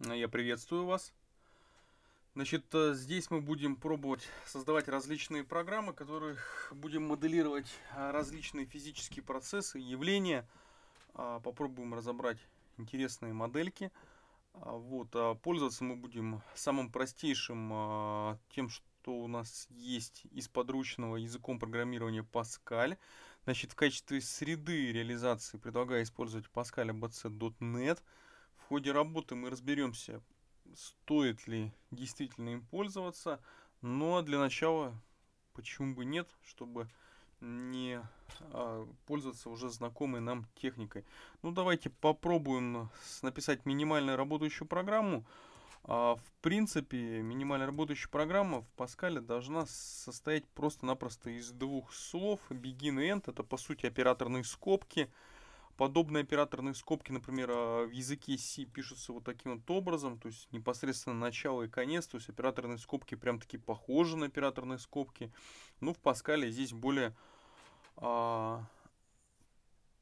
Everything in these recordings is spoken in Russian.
Э, я приветствую вас. Значит, э, здесь мы будем пробовать создавать различные программы, которых будем моделировать э, различные физические процессы, явления. А, попробуем разобрать интересные модельки. А, вот, а пользоваться мы будем самым простейшим, тем, что у нас есть из подручного языком программирования Pascal. Значит, в качестве среды реализации предлагаю использовать Pascal ABC.NET ходе работы мы разберемся, стоит ли действительно им пользоваться. Но для начала, почему бы нет, чтобы не а, пользоваться уже знакомой нам техникой. Ну давайте попробуем написать минимально работающую программу. А, в принципе, минимально работающая программа в Паскале должна состоять просто-напросто из двух слов. Begin и end это по сути операторные скобки. Подобные операторные скобки, например, а, в языке C пишутся вот таким вот образом, то есть непосредственно начало и конец, то есть операторные скобки прям таки похожи на операторные скобки. Но ну, в Паскале здесь более а,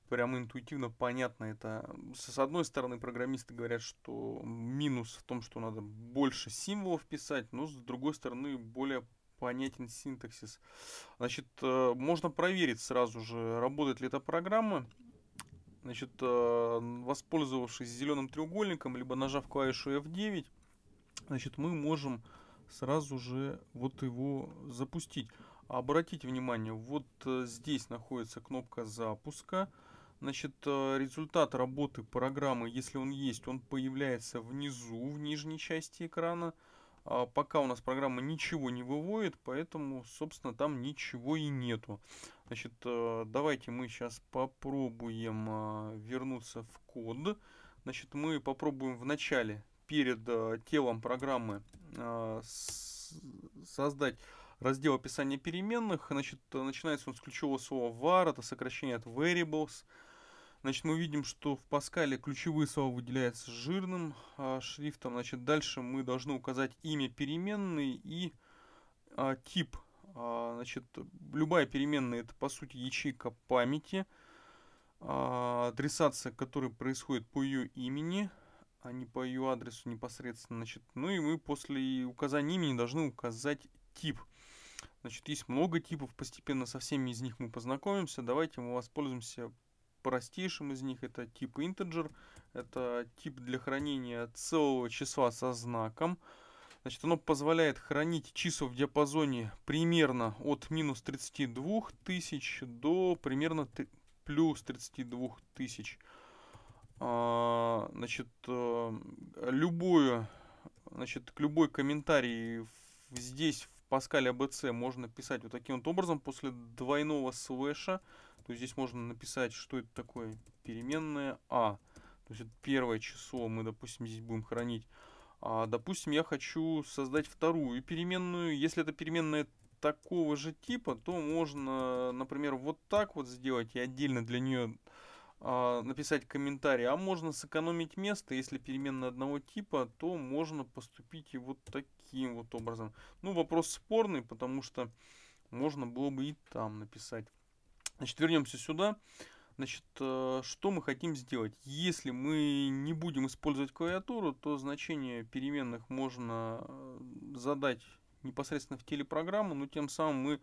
прям интуитивно понятно это. С одной стороны, программисты говорят, что минус в том, что надо больше символов писать, но с другой стороны, более понятен синтаксис. Значит, э, можно проверить сразу же, работает ли эта программа. Значит, э, воспользовавшись зеленым треугольником, либо нажав клавишу F9, значит, мы можем сразу же вот его запустить. Обратите внимание, вот э, здесь находится кнопка запуска. Значит, э, результат работы программы, если он есть, он появляется внизу, в нижней части экрана. А пока у нас программа ничего не выводит, поэтому, собственно, там ничего и нету. Значит, э, давайте мы сейчас попробуем а, вернуться в код. Значит, мы попробуем в начале перед э, телом программы а, создать раздел описания переменных. Значит, начинается он с ключевого слова var, это сокращение от variables. Значит, мы видим, что в Паскале ключевые слова выделяются жирным э, шрифтом. Значит, дальше мы должны указать имя переменной и э, тип а, значит, любая переменная это по сути ячейка памяти, а, адресация, которая происходит по ее имени, а не по ее адресу непосредственно. Значит, ну и мы после указания имени должны указать тип. Значит, есть много типов, постепенно со всеми из них мы познакомимся. Давайте мы воспользуемся простейшим из них. Это тип integer, это тип для хранения целого числа со знаком. Значит, оно позволяет хранить числа в диапазоне примерно от минус 32 тысяч до примерно плюс 32 тысяч. А, значит, э, любую значит, любой комментарий здесь в Паскале ABC можно писать вот таким вот образом после двойного слэша. То есть здесь можно написать, что это такое переменная А. То есть это первое число мы, допустим, здесь будем хранить а, Допустим, я хочу создать вторую переменную. Если это переменная такого же типа, то можно, например, вот так вот сделать и отдельно для нее а, написать комментарий. А можно сэкономить место, если переменная одного типа, то можно поступить и вот таким вот образом. Ну, вопрос спорный, потому что можно было бы и там написать. Значит, вернемся сюда. Сюда. Значит, э, что мы хотим сделать? Если мы не будем использовать клавиатуру, то значение переменных можно э, задать непосредственно в телепрограмму, но тем самым мы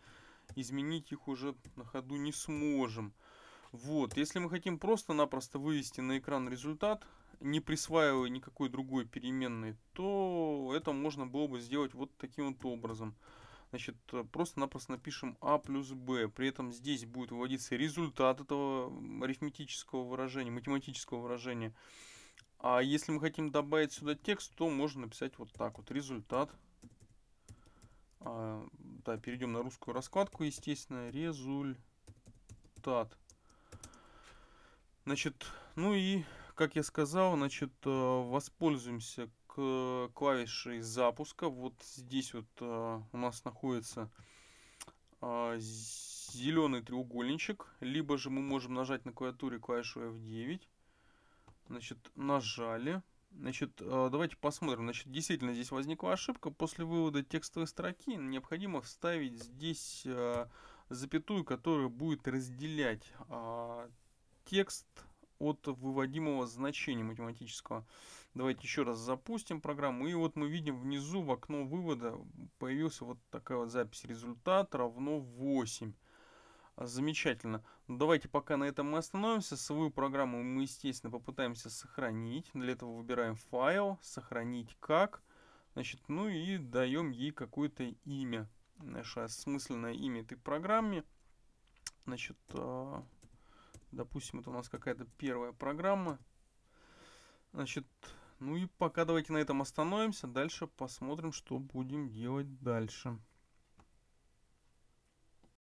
изменить их уже на ходу не сможем. Вот, если мы хотим просто-напросто вывести на экран результат, не присваивая никакой другой переменной, то это можно было бы сделать вот таким вот образом значит, э, просто-напросто напишем а плюс б При этом здесь будет выводиться результат этого арифметического выражения, математического выражения. А если мы хотим добавить сюда текст, то можно написать вот так вот. Результат. А, да, перейдем на русскую раскладку, естественно. Результат. Значит, ну и, как я сказал, значит, э, воспользуемся Э, клавишей запуска. Вот здесь вот э, у нас находится э, зеленый треугольничек, либо же мы можем нажать на клавиатуре клавишу F9. Значит, нажали. Значит, давайте посмотрим. Значит, действительно здесь возникла ошибка. После вывода текстовой строки необходимо вставить здесь запятую, которая будет разделять текст от выводимого значения математического. Давайте еще раз запустим программу. И вот мы видим внизу в окно вывода появился вот такая вот запись. Результат равно 8. Замечательно. Давайте пока на этом мы остановимся. Свою программу мы, естественно, попытаемся сохранить. Для этого выбираем файл, сохранить как. Значит, ну и даем ей какое-то имя. Наше осмысленное имя этой программе. Значит, а, Допустим, это у нас какая-то первая программа. Значит, ну и пока давайте на этом остановимся. Дальше посмотрим, что будем делать дальше.